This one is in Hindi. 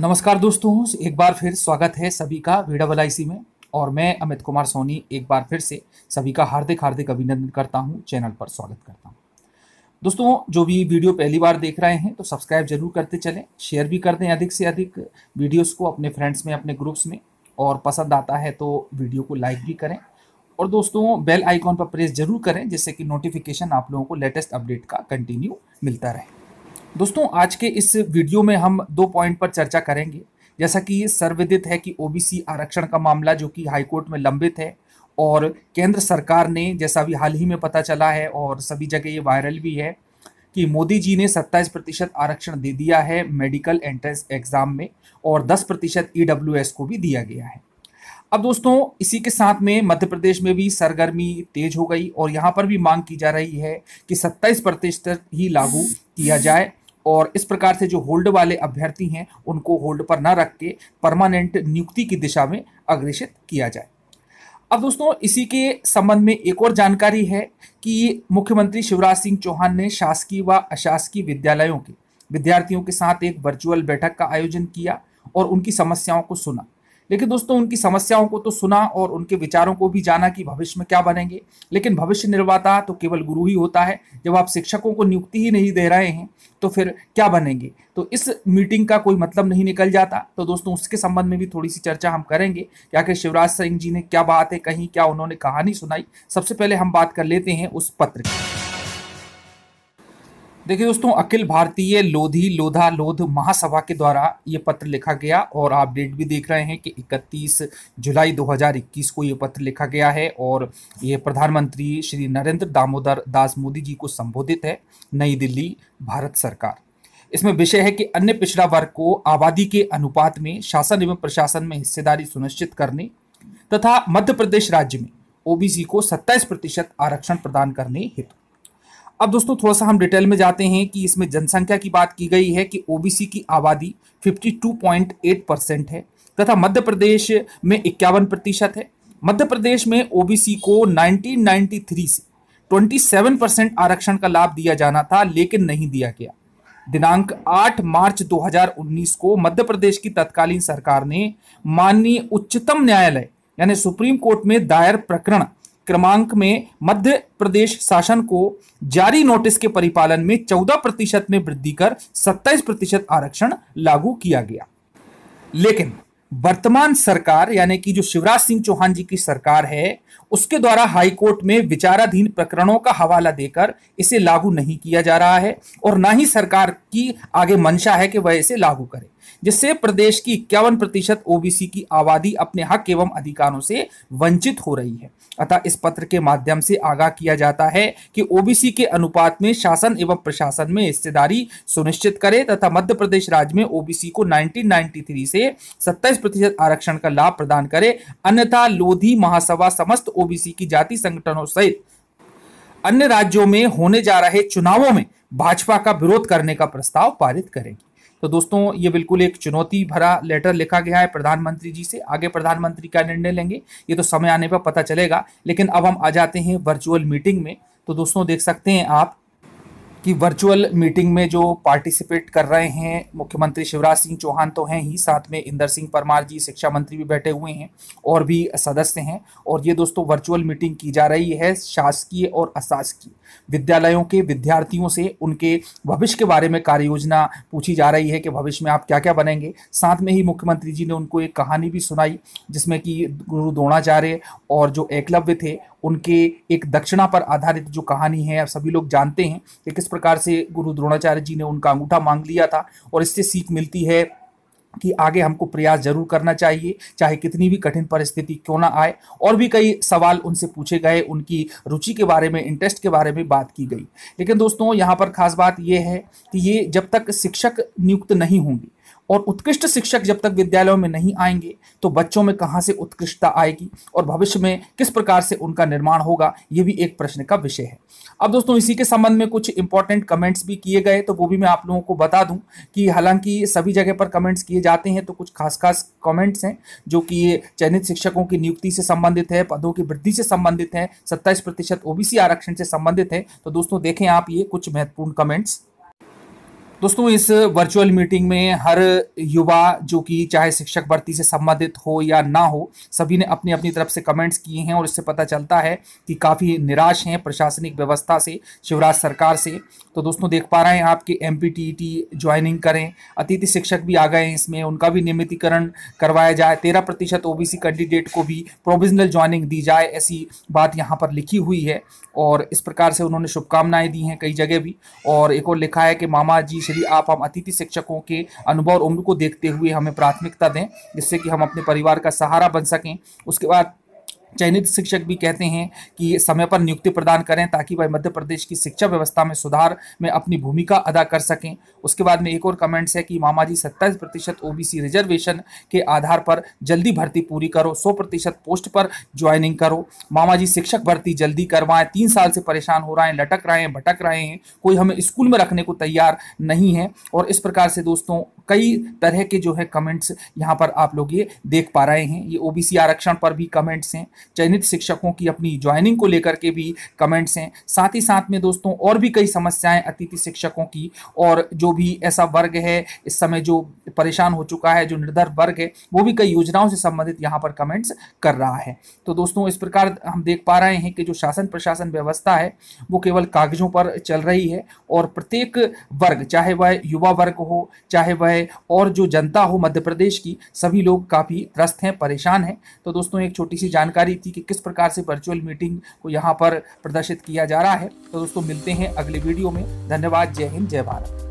नमस्कार दोस्तों एक बार फिर स्वागत है सभी का वीडावला इसी में और मैं अमित कुमार सोनी एक बार फिर से सभी का हार्दिक हार्दिक अभिनंदन करता हूं चैनल पर स्वागत करता हूं दोस्तों जो भी वीडियो पहली बार देख रहे हैं तो सब्सक्राइब जरूर करते चलें शेयर भी कर दें अधिक से अधिक वीडियोज़ को अपने फ्रेंड्स में अपने ग्रुप्स में और पसंद आता है तो वीडियो को लाइक भी करें और दोस्तों बेल आइकॉन पर प्रेस जरूर करें जिससे कि नोटिफिकेशन आप लोगों को लेटेस्ट अपडेट का कंटिन्यू मिलता रहे दोस्तों आज के इस वीडियो में हम दो पॉइंट पर चर्चा करेंगे जैसा कि सर्वविदित है कि ओबीसी आरक्षण का मामला जो कि हाईकोर्ट में लंबित है और केंद्र सरकार ने जैसा अभी हाल ही में पता चला है और सभी जगह ये वायरल भी है कि मोदी जी ने 27 प्रतिशत आरक्षण दे दिया है मेडिकल एंट्रेंस एग्ज़ाम में और 10 प्रतिशत ई e को भी दिया गया है अब दोस्तों इसी के साथ में मध्य प्रदेश में भी सरगर्मी तेज हो गई और यहाँ पर भी मांग की जा रही है कि 27 प्रतिशत ही लागू किया जाए और इस प्रकार से जो होल्ड वाले अभ्यर्थी हैं उनको होल्ड पर न रख के परमानेंट नियुक्ति की दिशा में अग्रेषित किया जाए अब दोस्तों इसी के संबंध में एक और जानकारी है कि मुख्यमंत्री शिवराज सिंह चौहान ने शासकीय व अशासकीय विद्यालयों के विद्यार्थियों के साथ एक वर्चुअल बैठक का आयोजन किया और उनकी समस्याओं को सुना लेकिन दोस्तों उनकी समस्याओं को तो सुना और उनके विचारों को भी जाना कि भविष्य में क्या बनेंगे लेकिन भविष्य निर्माता तो केवल गुरु ही होता है जब आप शिक्षकों को नियुक्ति ही नहीं दे रहे हैं तो फिर क्या बनेंगे तो इस मीटिंग का कोई मतलब नहीं निकल जाता तो दोस्तों उसके संबंध में भी थोड़ी सी चर्चा हम करेंगे कि शिवराज सिंह जी ने क्या बातें कहीं क्या उन्होंने कहानी सुनाई सबसे पहले हम बात कर लेते हैं उस पत्र की देखिए दोस्तों अखिल भारतीय लोधी लोधा लोध महासभा के द्वारा ये पत्र लिखा गया और आप डेट भी देख रहे हैं कि 31 जुलाई 2021 को ये पत्र लिखा गया है और ये प्रधानमंत्री श्री नरेंद्र दामोदर दास मोदी जी को संबोधित है नई दिल्ली भारत सरकार इसमें विषय है कि अन्य पिछड़ा वर्ग को आबादी के अनुपात में शासन एवं प्रशासन में हिस्सेदारी सुनिश्चित करने तथा मध्य प्रदेश राज्य में ओबीसी को सत्ताईस प्रतिशत आरक्षण प्रदान करने हेतु अब दोस्तों थोड़ा सा हम डिटेल में जाते हैं कि इसमें जनसंख्या की बात की गई है कि ओबीसी की आबादी 52.8 परसेंट है तथा मध्य प्रदेश में इक्यावन प्रतिशत है मध्य प्रदेश में ओबीसी को 1993 से 27 परसेंट आरक्षण का लाभ दिया जाना था लेकिन नहीं दिया गया दिनांक 8 मार्च 2019 को मध्य प्रदेश की तत्कालीन सरकार ने माननीय उच्चतम न्यायालय यानी सुप्रीम कोर्ट में दायर प्रकरण क्रमांक में मध्य प्रदेश शासन को जारी नोटिस के परिपालन में 14 प्रतिशत में वृद्धि कर 27 प्रतिशत आरक्षण लागू किया गया लेकिन वर्तमान सरकार यानी कि जो शिवराज सिंह चौहान जी की सरकार है उसके द्वारा हाईकोर्ट में विचाराधीन प्रकरणों का हवाला देकर इसे लागू नहीं किया जा रहा है और ना ही सरकार की आगे मंशा है कि वह इसे लागू करे जिससे प्रदेश की इक्यावन प्रतिशत ओबीसी की आबादी अपने हक एवं अधिकारों से वंचित हो रही है अतः इस पत्र के माध्यम से आगाह किया जाता है कि ओबीसी के अनुपात में शासन एवं प्रशासन में हिस्सेदारी सुनिश्चित करे तथा मध्य प्रदेश राज्य में ओबीसी को 1993 से 27 प्रतिशत आरक्षण का लाभ प्रदान करे अन्यथा लोधी महासभा समस्त ओबीसी की जाति संगठनों सहित अन्य राज्यों में होने जा रहे चुनावों में भाजपा का विरोध करने का प्रस्ताव पारित करेगी तो दोस्तों ये बिल्कुल एक चुनौती भरा लेटर लिखा गया है प्रधानमंत्री जी से आगे प्रधानमंत्री क्या निर्णय लेंगे ये तो समय आने पर पता चलेगा लेकिन अब हम आ जाते हैं वर्चुअल मीटिंग में तो दोस्तों देख सकते हैं आप कि वर्चुअल मीटिंग में जो पार्टिसिपेट कर रहे हैं मुख्यमंत्री शिवराज सिंह चौहान तो हैं ही साथ में इंदर सिंह परमार जी शिक्षा मंत्री भी बैठे हुए हैं और भी सदस्य हैं और ये दोस्तों वर्चुअल मीटिंग की जा रही है शासकीय और अशासकीय विद्यालयों के विद्यार्थियों से उनके भविष्य के बारे में कार्य योजना पूछी जा रही है कि भविष्य में आप क्या क्या बनेंगे साथ में ही मुख्यमंत्री जी ने उनको एक कहानी भी सुनाई जिसमें कि गुरु द्रोणाचार्य और जो एकलव्य थे उनके एक दक्षिणा पर आधारित जो कहानी है सभी लोग जानते हैं कि किस प्रकार से गुरु द्रोणाचार्य जी ने उनका अंगूठा मांग लिया था और इससे सीख मिलती है कि आगे हमको प्रयास जरूर करना चाहिए चाहे कितनी भी कठिन परिस्थिति क्यों ना आए और भी कई सवाल उनसे पूछे गए उनकी रुचि के बारे में इंटरेस्ट के बारे में बात की गई लेकिन दोस्तों यहाँ पर खास बात यह है कि ये जब तक शिक्षक नियुक्त नहीं होंगे और उत्कृष्ट शिक्षक जब तक विद्यालयों में नहीं आएंगे तो बच्चों में कहाँ से उत्कृष्टता आएगी और भविष्य में किस प्रकार से उनका निर्माण होगा ये भी एक प्रश्न का विषय है अब दोस्तों इसी के संबंध में कुछ इंपॉर्टेंट कमेंट्स भी किए गए तो वो भी मैं आप लोगों को बता दूं कि हालांकि सभी जगह पर कमेंट्स किए जाते हैं तो कुछ खास खास कमेंट्स हैं जो कि ये चयनित शिक्षकों की नियुक्ति से संबंधित है पदों की वृद्धि से संबंधित है सत्ताईस प्रतिशत ओबीसी आरक्षण से संबंधित है तो दोस्तों देखें आप ये कुछ महत्वपूर्ण कमेंट्स दोस्तों इस वर्चुअल मीटिंग में हर युवा जो कि चाहे शिक्षक भर्ती से संबंधित हो या ना हो सभी ने अपनी अपनी तरफ से कमेंट्स किए हैं और इससे पता चलता है कि काफ़ी निराश हैं प्रशासनिक व्यवस्था से शिवराज सरकार से तो दोस्तों देख पा रहे हैं आपके एम ज्वाइनिंग करें अतिथि शिक्षक भी आ गए हैं इसमें उनका भी नियमितीकरण करवाया जाए तेरह प्रतिशत ओ कैंडिडेट को भी प्रोविजनल ज्वाइनिंग दी जाए ऐसी बात यहाँ पर लिखी हुई है और इस प्रकार से उन्होंने शुभकामनाएँ दी हैं कई जगह भी और एक और लिखा है कि मामा जी इसलिए आप हम अतिथि शिक्षकों के अनुभव और उम्र को देखते हुए हमें प्राथमिकता दें जिससे कि हम अपने परिवार का सहारा बन सकें उसके बाद चयनित शिक्षक भी कहते हैं कि समय पर नियुक्ति प्रदान करें ताकि वह मध्य प्रदेश की शिक्षा व्यवस्था में सुधार में अपनी भूमिका अदा कर सकें उसके बाद में एक और कमेंट्स है कि मामा जी सत्ताईस प्रतिशत ओ रिजर्वेशन के आधार पर जल्दी भर्ती पूरी करो सौ प्रतिशत पोस्ट पर ज्वाइनिंग करो मामा जी शिक्षक भर्ती जल्दी करवाएं तीन साल से परेशान हो रहे हैं लटक रहे हैं भटक रहे हैं कोई हमें स्कूल में रखने को तैयार नहीं है और इस प्रकार से दोस्तों कई तरह के जो है कमेंट्स यहाँ पर आप लोग ये देख पा रहे हैं ये ओ आरक्षण पर भी कमेंट्स हैं चयनित शिक्षकों की अपनी ज्वाइनिंग को लेकर के भी कमेंट्स हैं साथ ही साथ में दोस्तों और भी कई समस्याएं अतिथि शिक्षकों की और जो भी ऐसा वर्ग है इस समय जो परेशान हो चुका है जो निर्धर वर्ग है वो भी कई योजनाओं से संबंधित यहाँ पर कमेंट्स कर रहा है तो दोस्तों इस प्रकार हम देख पा रहे हैं कि जो शासन प्रशासन व्यवस्था है वो केवल कागजों पर चल रही है और प्रत्येक वर्ग चाहे वह युवा वर्ग हो चाहे वह और जो जनता हो मध्य प्रदेश की सभी लोग काफ़ी त्रस्त हैं परेशान हैं तो दोस्तों एक छोटी सी जानकारी जानकारी थी कि किस प्रकार से वर्चुअल मीटिंग को यहाँ पर प्रदर्शित किया जा रहा है तो दोस्तों मिलते हैं अगले वीडियो में धन्यवाद जय हिंद जय भारत